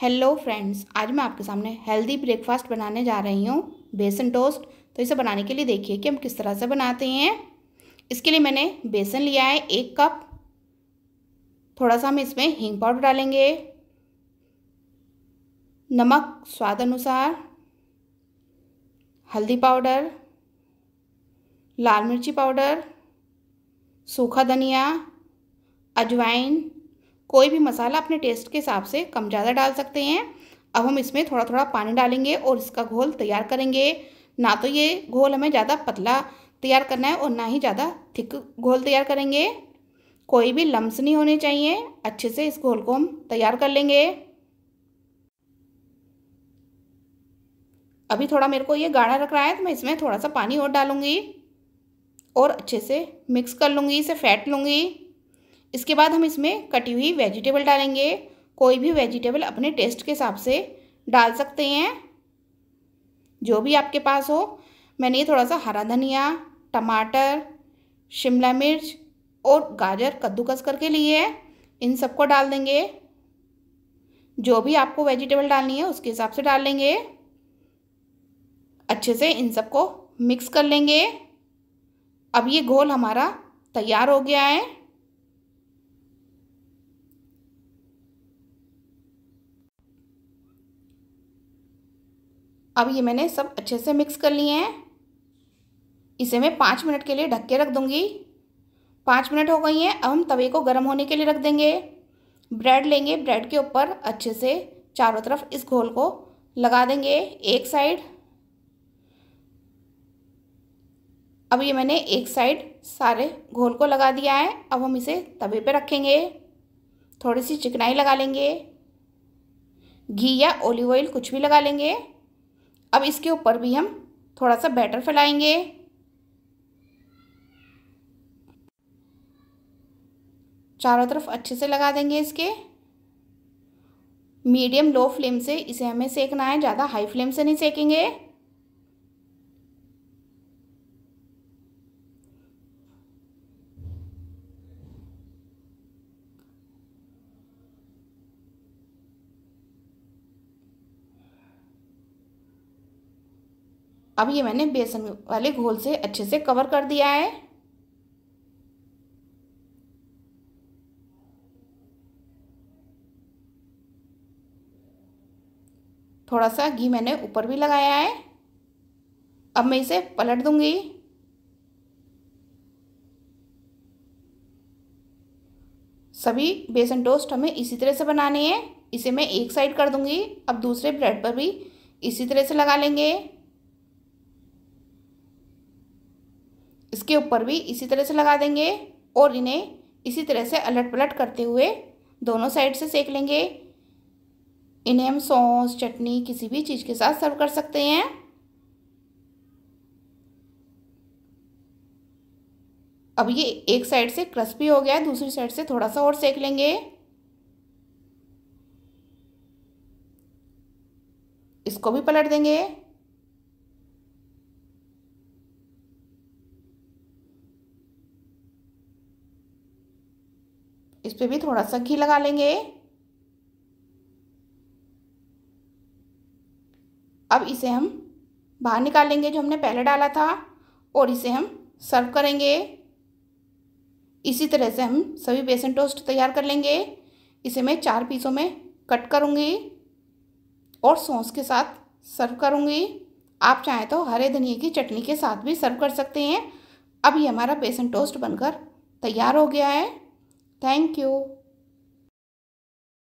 Hello friends आज मैं आपके सामने हेल्दी ब्रेकफास्ट बनाने जा रही हूँ बेसन टोस्ट तो इसे बनाने के लिए देखिए कि हम किस तरह से बनाते हैं इसके लिए मैंने बेसन लिया है एक कप थोड़ा सा हम इसमें हींग पाउडर डालेंगे नमक स्वाद अनुसार हल्दी पाउडर लाल मिर्ची पाउडर सूखा धनिया अजवाइन कोई भी मसाला अपने टेस्ट के हिसाब से कम ज़्यादा डाल सकते हैं अब हम इसमें थोड़ा थोड़ा पानी डालेंगे और इसका घोल तैयार करेंगे ना तो ये घोल हमें ज़्यादा पतला तैयार करना है और ना ही ज़्यादा थिक घोल तैयार करेंगे कोई भी लम्स नहीं होने चाहिए अच्छे से इस घोल को हम तैयार कर लेंगे अभी थोड़ा मेरे को ये गाढ़ा रख रहा है तो मैं इसमें थोड़ा सा पानी और डालूंगी और अच्छे से मिक्स कर लूँगी इसे फेंट लूँगी इसके बाद हम इसमें कटी हुई वेजिटेबल डालेंगे कोई भी वेजिटेबल अपने टेस्ट के हिसाब से डाल सकते हैं जो भी आपके पास हो मैंने ये थोड़ा सा हरा धनिया टमाटर शिमला मिर्च और गाजर कद्दूकस करके लिए है इन सबको डाल देंगे जो भी आपको वेजिटेबल डालनी है उसके हिसाब से डाल लेंगे अच्छे से इन सबको मिक्स कर लेंगे अब ये घोल हमारा तैयार हो गया है अब ये मैंने सब अच्छे से मिक्स कर लिए हैं इसे मैं पाँच मिनट के लिए ढक के रख दूँगी पाँच मिनट हो गई हैं अब हम तवे को गर्म होने के लिए रख देंगे ब्रेड लेंगे ब्रेड के ऊपर अच्छे से चारों तरफ इस घोल को लगा देंगे एक साइड अब ये मैंने एक साइड सारे घोल को लगा दिया है अब हम इसे तवे पे रखेंगे थोड़ी सी चिकनाई लगा लेंगे घी या ओलिव ऑयल कुछ भी लगा लेंगे अब इसके ऊपर भी हम थोड़ा सा बैटर फैलाएंगे चारों तरफ अच्छे से लगा देंगे इसके मीडियम लो फ्लेम से इसे हमें सेकना है ज़्यादा हाई फ्लेम से नहीं सेकेंगे अब ये मैंने बेसन वाले घोल से अच्छे से कवर कर दिया है थोड़ा सा घी मैंने ऊपर भी लगाया है अब मैं इसे पलट दूंगी सभी बेसन टोस्ट हमें इसी तरह से बनाने हैं इसे मैं एक साइड कर दूंगी अब दूसरे ब्रेड पर भी इसी तरह से लगा लेंगे इसके ऊपर भी इसी तरह से लगा देंगे और इन्हें इसी तरह से अलट पलट करते हुए दोनों साइड से सेक लेंगे इन्हें हम सॉस चटनी किसी भी चीज़ के साथ सर्व कर सकते हैं अब ये एक साइड से क्रिस्पी हो गया है दूसरी साइड से थोड़ा सा और सेक लेंगे इसको भी पलट देंगे इस पर भी थोड़ा सा घी लगा लेंगे अब इसे हम बाहर निकालेंगे जो हमने पहले डाला था और इसे हम सर्व करेंगे इसी तरह से हम सभी बेसन टोस्ट तैयार कर लेंगे इसे मैं चार पीसों में कट करूँगी और सॉस के साथ सर्व करूँगी आप चाहें तो हरे धनिए की चटनी के साथ भी सर्व कर सकते हैं अब ये हमारा बेसन टोस्ट बनकर तैयार हो गया है Thank you.